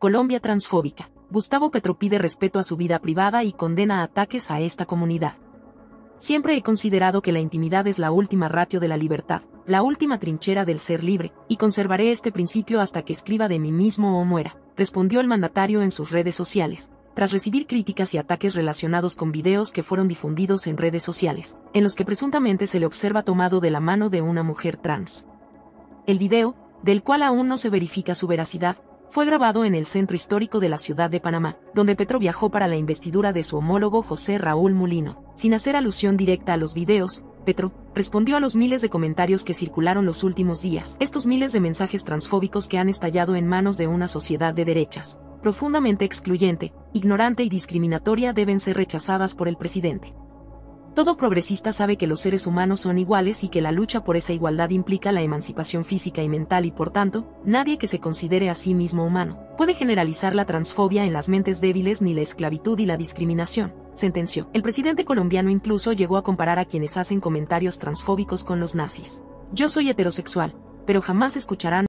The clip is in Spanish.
Colombia transfóbica. Gustavo Petro pide respeto a su vida privada y condena ataques a esta comunidad. Siempre he considerado que la intimidad es la última ratio de la libertad, la última trinchera del ser libre, y conservaré este principio hasta que escriba de mí mismo o muera, respondió el mandatario en sus redes sociales, tras recibir críticas y ataques relacionados con videos que fueron difundidos en redes sociales, en los que presuntamente se le observa tomado de la mano de una mujer trans. El video, del cual aún no se verifica su veracidad, fue grabado en el centro histórico de la ciudad de Panamá, donde Petro viajó para la investidura de su homólogo José Raúl Mulino. Sin hacer alusión directa a los videos, Petro, respondió a los miles de comentarios que circularon los últimos días, estos miles de mensajes transfóbicos que han estallado en manos de una sociedad de derechas, profundamente excluyente, ignorante y discriminatoria deben ser rechazadas por el presidente. Todo progresista sabe que los seres humanos son iguales y que la lucha por esa igualdad implica la emancipación física y mental y por tanto, nadie que se considere a sí mismo humano puede generalizar la transfobia en las mentes débiles ni la esclavitud y la discriminación, sentenció. El presidente colombiano incluso llegó a comparar a quienes hacen comentarios transfóbicos con los nazis. Yo soy heterosexual, pero jamás escucharán